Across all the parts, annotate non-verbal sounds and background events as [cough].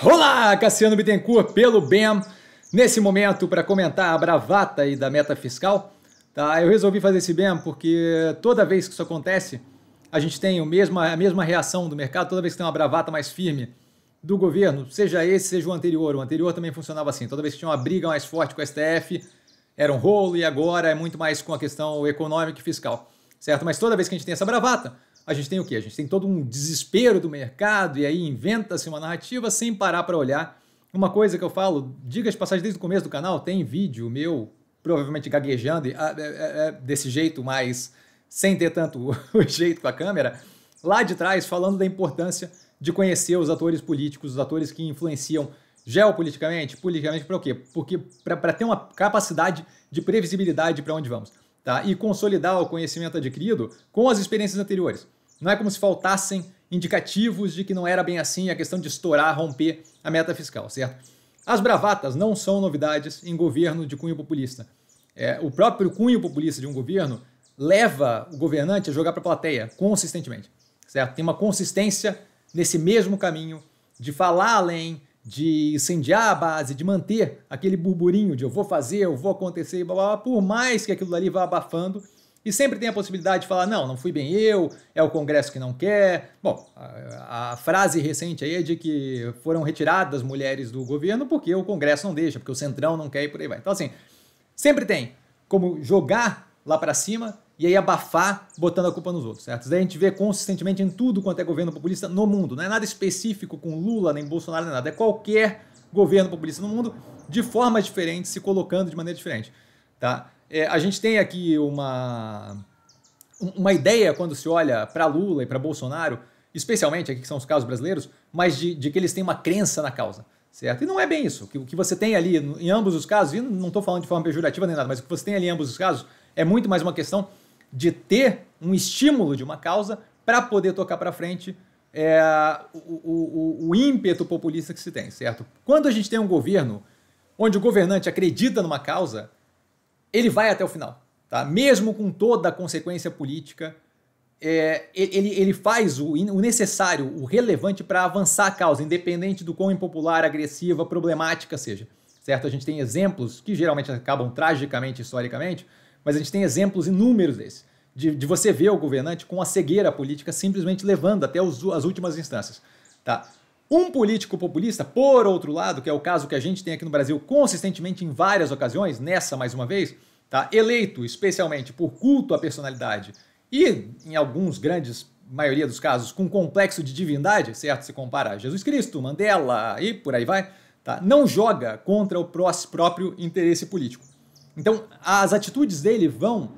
Olá, Cassiano Bittencourt pelo BEM. Nesse momento, para comentar a bravata aí da meta fiscal, tá? eu resolvi fazer esse BEM porque toda vez que isso acontece, a gente tem o mesmo, a mesma reação do mercado, toda vez que tem uma bravata mais firme do governo, seja esse, seja o anterior. O anterior também funcionava assim. Toda vez que tinha uma briga mais forte com o STF, era um rolo e agora é muito mais com a questão econômica e fiscal, certo? Mas toda vez que a gente tem essa bravata, a gente tem o quê? A gente tem todo um desespero do mercado e aí inventa-se uma narrativa sem parar para olhar. Uma coisa que eu falo, diga as passagens desde o começo do canal, tem vídeo meu, provavelmente gaguejando, ah, é, é, é, desse jeito, mas sem ter tanto [laughs] o jeito com a câmera, lá de trás falando da importância de conhecer os atores políticos, os atores que influenciam geopoliticamente, politicamente para o quê? Porque para ter uma capacidade de previsibilidade para onde vamos, tá? E consolidar o conhecimento adquirido com as experiências anteriores. Não é como se faltassem indicativos de que não era bem assim a questão de estourar, romper a meta fiscal, certo? As bravatas não são novidades em governo de cunho populista. É, o próprio cunho populista de um governo leva o governante a jogar para a plateia consistentemente, certo? Tem uma consistência nesse mesmo caminho de falar além, de incendiar a base, de manter aquele burburinho de eu vou fazer, eu vou acontecer, blá, blá, blá, por mais que aquilo dali vá abafando, e sempre tem a possibilidade de falar: não, não fui bem eu, é o Congresso que não quer. Bom, a, a frase recente aí é de que foram retiradas mulheres do governo porque o Congresso não deixa, porque o Centrão não quer e por aí vai. Então, assim, sempre tem como jogar lá para cima e aí abafar botando a culpa nos outros, certo? Isso daí a gente vê consistentemente em tudo quanto é governo populista no mundo. Não é nada específico com Lula, nem Bolsonaro, nem nada. É qualquer governo populista no mundo de formas diferentes, se colocando de maneira diferente, tá? é, a gente tem aqui uma, uma ideia quando se olha para Lula e para Bolsonaro, especialmente aqui que são os casos brasileiros, mas de, de, que eles têm uma crença na causa. Certo? E não é bem isso. O que, que você tem ali em ambos os casos, e não estou falando de forma pejorativa nem nada, mas o que você tem ali em ambos os casos é muito mais uma questão de ter um estímulo de uma causa para poder tocar para frente é, o, o, o, ímpeto populista que se tem, certo? Quando a gente tem um governo onde o governante acredita numa causa, ele vai até o final. Tá? Mesmo com toda a consequência política, é, ele, ele faz o, o necessário, o relevante para avançar a causa, independente do quão impopular, agressiva, problemática seja. Certo? A gente tem exemplos que geralmente acabam tragicamente, historicamente, mas a gente tem exemplos inúmeros desses. De, de você ver o governante com a cegueira política simplesmente levando até os, as últimas instâncias. Tá? Um político populista, por outro lado, que é o caso que a gente tem aqui no Brasil consistentemente em várias ocasiões, nessa mais uma vez, tá? eleito especialmente por culto à personalidade e, em alguns grandes, maioria dos casos, com complexo de divindade, certo? Se compara a Jesus Cristo, Mandela e por aí vai, tá? não joga contra o próprio interesse político. Então, as atitudes dele vão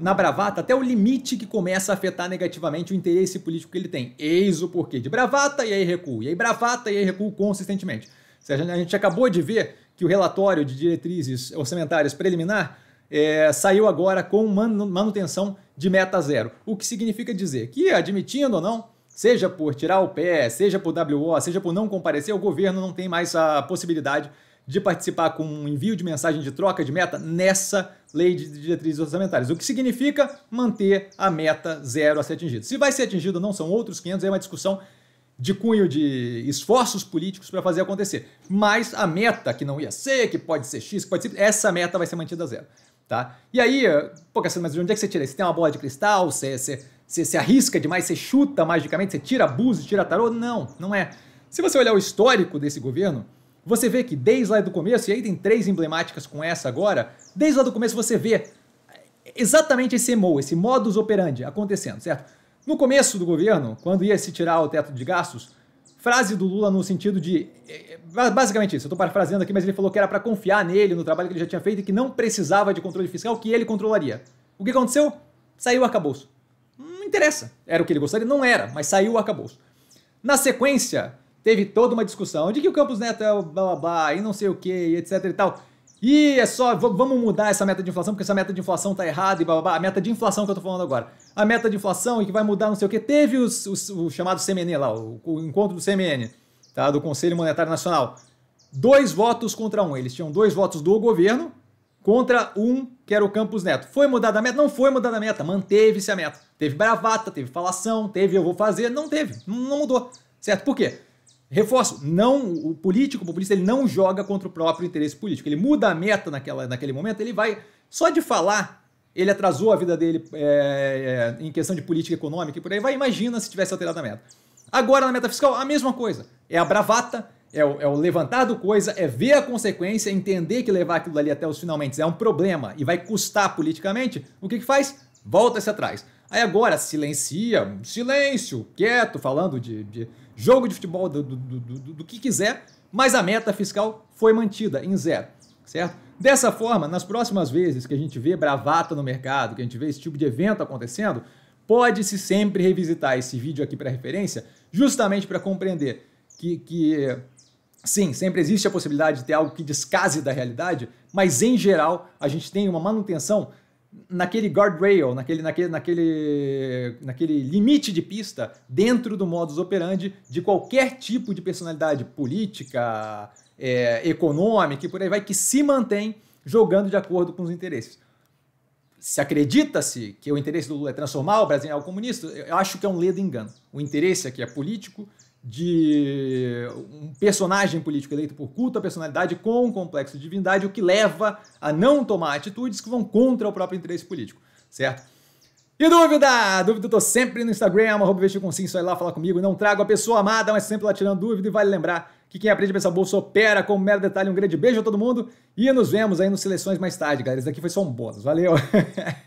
na bravata até o limite que começa a afetar negativamente o interesse político que ele tem. Eis o porquê de bravata e aí recuo, e aí bravata e aí recuo consistentemente. Ou seja, a gente acabou de ver que o relatório de diretrizes orçamentárias preliminar é, saiu agora com manutenção de meta zero. O que significa dizer que, admitindo ou não, seja por tirar o pé, seja por WO, seja por não comparecer, o governo não tem mais a possibilidade de participar com um envio de mensagem de troca de meta nessa Lei de Diretrizes Orçamentárias, o que significa manter a meta zero a ser atingida. Se vai ser atingido, ou não, são outros 500, é uma discussão de cunho de esforços políticos para fazer acontecer. Mas a meta, que não ia ser, que pode ser X, que pode ser essa meta vai ser mantida zero. Tá? E aí, pô, Cassiano, mas de onde é que você tira Você tem uma bola de cristal? Você, você, você, você arrisca demais? Você chuta magicamente? Você tira abuso? Tira tarô? Não, não é. Se você olhar o histórico desse governo, você vê que desde lá do começo, e aí tem três emblemáticas com essa agora, desde lá do começo você vê exatamente esse MO, esse modus operandi acontecendo, certo? No começo do governo, quando ia se tirar o teto de gastos, frase do Lula no sentido de. É, é, basicamente isso, eu estou parafraseando aqui, mas ele falou que era para confiar nele, no trabalho que ele já tinha feito e que não precisava de controle fiscal, que ele controlaria. O que aconteceu? Saiu o arcabouço. Não interessa. Era o que ele gostaria? Não era, mas saiu o arcabouço. Na sequência, teve toda uma discussão de que o Campos Neto é o blá blá blá e não sei o que, etc e tal. E é só, vamos mudar essa meta de inflação, porque essa meta de inflação tá errada e blá blá blá. A meta de inflação que eu tô falando agora. A meta de inflação e que vai mudar não sei o que. Teve os, os, o chamado CMN lá, o, o, encontro do CMN, tá? Do Conselho Monetário Nacional. Dois votos contra um. Eles tinham dois votos do governo contra um que era o Campos Neto. Foi mudada a meta? Não foi mudada a meta. Manteve-se a meta. Teve bravata, teve falação, teve eu vou fazer. Não teve. Não mudou. Certo? Por quê? reforço, não o político, o populista, ele não joga contra o próprio interesse político. Ele muda a meta naquela, naquele momento, ele vai. Só de falar, ele atrasou a vida dele é, é, em questão de política econômica e por aí vai. Imagina se tivesse alterado a meta. Agora, na meta fiscal, a mesma coisa. É a bravata, é o, é o levantar do coisa, é ver a consequência, é entender que levar aquilo dali até os finalmente é um problema e vai custar politicamente. O que, que faz? Volta-se atrás. Aí agora silencia, silêncio, quieto, falando de, de jogo de futebol, do, do, do, do, que quiser, mas a meta fiscal foi mantida em zero, certo? Dessa forma, nas próximas vezes que a gente vê bravata no mercado, que a gente vê esse tipo de evento acontecendo, pode-se sempre revisitar esse vídeo aqui para referência, justamente para compreender que, que Sim, sempre existe a possibilidade de ter algo que descase da realidade, mas em geral a gente tem uma manutenção naquele guardrail, naquele, naquele, naquele, naquele limite de pista, dentro do modus operandi de qualquer tipo de personalidade política, é, econômica e por aí vai, que se mantém jogando de acordo com os interesses. Se acredita-se que o interesse do Lula é transformar o Brasil em algo comunista, eu acho que é um ledo engano. O interesse aqui é político, de um personagem político eleito por culto à personalidade com um complexo de divindade, o que leva a não tomar atitudes que vão contra o próprio interesse político, certo? E dúvida? Dúvida eu tô sempre no Instagram, arroba vestirconsim, só ir lá falar comigo. Não trago a pessoa amada, mas sempre lá tirando dúvida. E vale lembrar que quem aprende a pensar bolsa opera com um mero detalhe. Um grande beijo a todo mundo e nos vemos aí nos seleções mais tarde, galera. Isso daqui foi só um bônus. Valeu! [laughs]